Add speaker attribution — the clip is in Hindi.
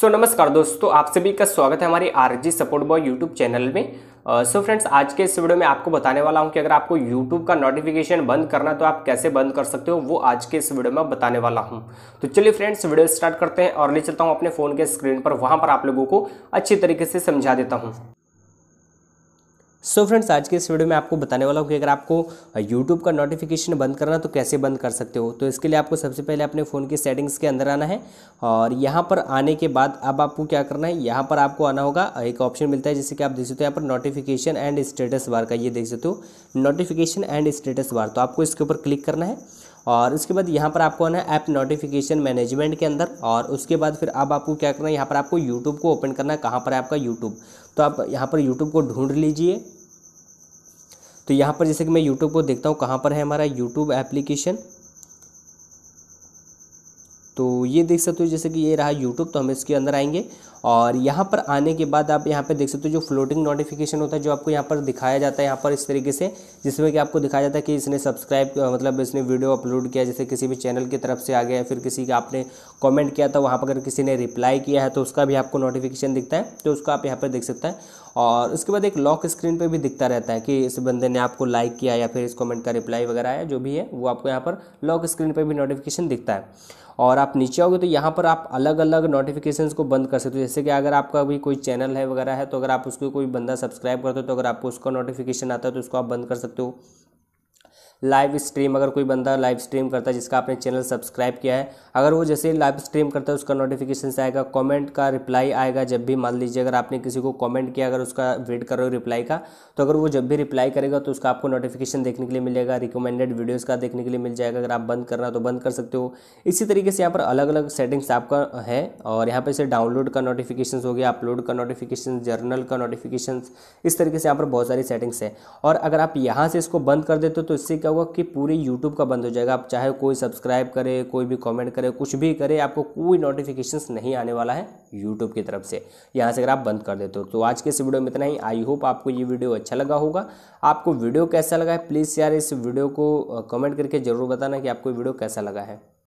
Speaker 1: सो so, नमस्कार दोस्तों आप सभी का स्वागत है हमारे R G support boy YouTube channel में सो uh, फ्रेंड्स so आज के इस वीडियो में आपको बताने वाला हूं कि अगर आपको यूट्यूब का नोटिफिकेशन बंद करना तो आप कैसे बंद कर सकते हो वो आज के इस वीडियो में बताने वाला हूं तो चलिए फ्रेंड्स वीडियो स्टार्ट करते हैं और ले चलता हूं अपने फ़ोन के स्क्रीन पर वहां पर आप लोगों को अच्छी तरीके से समझा देता हूँ सो so फ्रेंड्स आज के इस वीडियो में आपको बताने वाला हूँ कि अगर आपको यूट्यूब का नोटिफिकेशन बंद करना तो कैसे बंद कर सकते हो तो इसके लिए आपको सबसे पहले अपने फ़ोन की सेटिंग्स के अंदर आना है और यहाँ पर आने के बाद अब आपको क्या करना है यहाँ पर आपको आना होगा एक ऑप्शन मिलता है जैसे कि आप देख सकते हो यहाँ पर नोटिफिकेशन एंड स्टेटस बार का ये देख सकते हो नोटिफिकेशन एंड स्टेटस बार तो आपको इसके ऊपर क्लिक करना है और उसके बाद यहाँ पर आपको आना है ऐप नोटिफिकेशन मैनेजमेंट के अंदर और उसके बाद फिर अब आपको क्या करना है यहाँ पर आपको यूट्यूब को ओपन करना है कहाँ पर है आपका यूट्यूब तो आप यहाँ पर यूट्यूब को ढूंढ लीजिए तो यहाँ पर जैसे कि मैं यूट्यूब को देखता हूँ कहाँ पर है हमारा यूट्यूब एप्लीकेशन तो ये देख सकते हो जैसे कि ये रहा यूट्यूब तो हम इसके अंदर आएंगे और यहाँ पर आने के बाद आप यहाँ पर देख सकते हो जो फ्लोटिंग नोटिफिकेशन होता है जो आपको यहाँ पर दिखाया जाता है यहाँ पर इस तरीके से जिसमें कि आपको दिखाया जाता है कि इसने सब्सक्राइब मतलब इसने वीडियो अपलोड किया जैसे किसी भी चैनल की तरफ से आ गया फिर किसी का आपने कॉमेंट किया था वहाँ पर अगर किसी ने रिप्लाई किया है तो उसका भी आपको नोटिफिकेशन दिखता है तो उसको आप यहाँ पर देख सकते हैं और उसके बाद एक लॉक स्क्रीन पर भी दिखता रहता है कि इस बंदे ने आपको लाइक किया या फिर इस कॉमेंट का रिप्लाई वगैरह आया जो भी है वो आपको यहाँ पर लॉक स्क्रीन पर भी नोटिफिकेशन दिखता है और आप नीचे आओगे तो यहाँ पर आप अलग अलग नोटिफिकेशन को बंद कर सकते हो जैसे कि अगर आपका भी कोई चैनल है वगैरह है तो अगर आप उसको कोई बंदा सब्सक्राइब करते हो तो अगर आपको उसका नोटिफिकेशन आता है तो उसको आप बंद कर सकते हो लाइव स्ट्रीम अगर कोई बंदा लाइव स्ट्रीम करता है जिसका आपने चैनल सब्सक्राइब किया है अगर वो जैसे लाइव स्ट्रीम करता है उसका नोटिफिकेशन आएगा कमेंट का रिप्लाई आएगा जब भी मान लीजिए अगर आपने किसी को कमेंट किया अगर उसका वेट कर रहे हो रिप्लाई का तो अगर वो जब भी रिप्लाई करेगा तो उसका आपको नोटिफिकेशन देखने के लिए मिलेगा रिकमेंडेड वीडियोज़ का देखने के लिए मिल जाएगा अगर आप बंद करना तो बंद कर सकते हो इसी तरीके से यहाँ पर अलग अलग सेटिंग्स आपका है और यहाँ पर इसे डाउनलोड का नोटिफिकेशन हो गया अपलोड का नोटिफिकेशन जर्नल का नोटिफिकेशन इस तरीके से यहाँ पर बहुत सारी सेटिंग्स है और अगर आप यहाँ से इसको बंद कर देते हो तो इससे क्या होगा कि पूरे यूट्यूब का बंद हो जाएगा आप चाहे कोई सब्सक्राइब करे कोई भी कमेंट करे कुछ भी करे आपको कोई नोटिफिकेशंस नहीं आने वाला है यूट्यूब की तरफ से यहाँ से अगर आप बंद कर देते हो तो आज के इस वीडियो में इतना ही आई होप आपको ये वीडियो अच्छा लगा होगा आपको वीडियो कैसा लगा है प्लीज़ यार इस वीडियो को कमेंट करके ज़रूर बताना कि आपको वीडियो कैसा लगा है